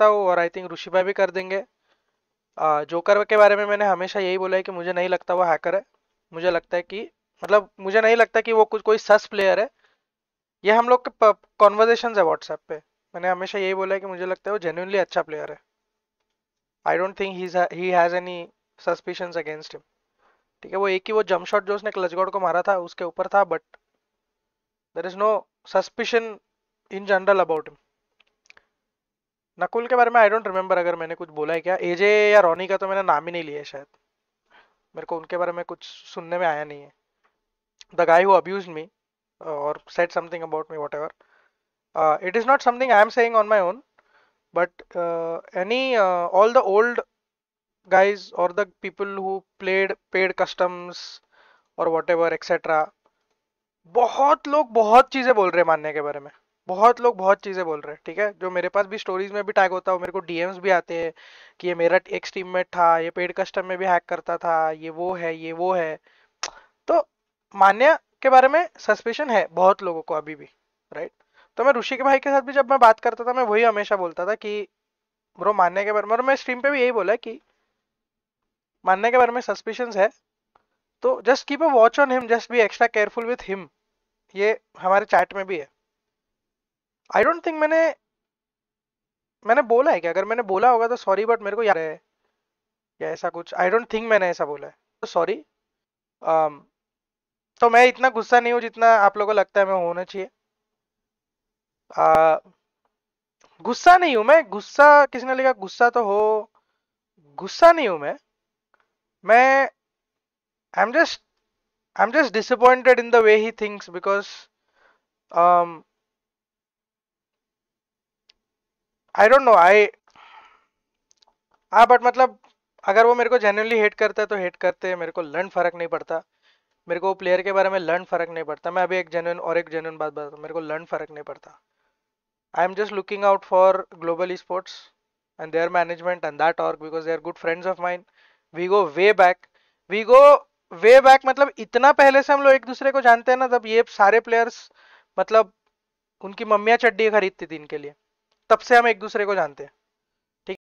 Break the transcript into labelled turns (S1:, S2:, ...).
S1: सकता हूँ और आई थिंक ऋषि भाई भी कर देंगे जोकर के बारे में मैंने हमेशा यही बोला है कि मुझे नहीं लगता वो हैकर है मुझे लगता है कि मतलब मुझे नहीं लगता कि वो कुछ कोई सस प्लेयर है ये हम लोग के कॉन्वर्जेशन है व्हाट्सएप पे मैंने हमेशा यही बोला है कि मुझे लगता है वो जेन्यूनली अच्छा प्लेयर है I don't think he has any suspicions against him ठीक है वो एक ही वो जम शॉट जो उसने क्लचगौड़ को मारा था उसके ऊपर था but there is no suspicion in general about him Nakul के बारे में आई डोंट रिमेम्बर अगर मैंने कुछ बोला है क्या एजे या रोनी का तो मैंने नाम ही नहीं लिया शायद मेरे को उनके बारे में कुछ सुनने में आया नहीं है the guy who abuse me और set something about me whatever it is not something I am saying on my own but any all the old guys और the people who played paid customs और whatever etcetera बहुत लोग बहुत चीज़ें बोल रहे हैं मानने के बारे में बहुत लोग बहुत चीज़ें बोल रहे हैं ठीक है जो मेरे पास भी स्टोरीज में भी टैग होता है मेरे को डीएम्स भी आते हैं कि ये मेरा एक्स टीममेट था ये पेड कस्टम में भी हैक करता था ये वो है ये वो है तो मान्या के बारे में सस्पेशन है बहुत लोगों को अभी भी राइट तो मैं ऋषि के भाई के साथ भी जब मैं बात करता था मैं वही हमेशा बोलता था कि ब्रो मान्या के बारे में और मैं स्ट्रीम पे भी यही बोला कि मान्या के बारे में सस्पेशन है तो just keep a watch on him just be extra careful with him ये हमारे चैट में भी है आई डोंट थिंक मैंने मैंने बोला है क्या अगर मैंने बोला होगा तो सॉरी बट मेरे को याद है या ऐसा कुछ आई डोंट थिंक मैंने ऐसा बोला है तो सॉरी um, तो मैं इतना गुस्सा नहीं हूँ जितना आप लोगों को लगता है मैं होना चाहिए uh, गुस्सा नहीं हूँ मैं गुस्सा किसने लिखा गुस्सा तो हो गुस्सा नहीं हूँ मैं मैं I am just I am just disappointed in the way he things because I don't know I हाँ बट मतलब अगर वो मेरे को जेन्यनली हेट करता है तो हेट करते हैं मेरे को लर्न फ़र्क नहीं पड़ता मेरे को वो प्लेयर के बारे में लर्न फ़र्क नहीं पड़ता मैं अभी एक जेनुअन और एक जेन्यन बात बताता हूँ मेरे को लर्न फ़र्क नहीं पड़ता I am just looking out for global sports and their management and that org because they are good friends of mind we go way back we go way back मतलब इतना पहले से हम लोग एक दूसरे को जानते हैं ना तब ये सारे प्लेयर्स मतलब उनकी मम्मियाँ चड्डी खरीदती थी इनके लिए तब से हम एक दूसरे को जानते हैं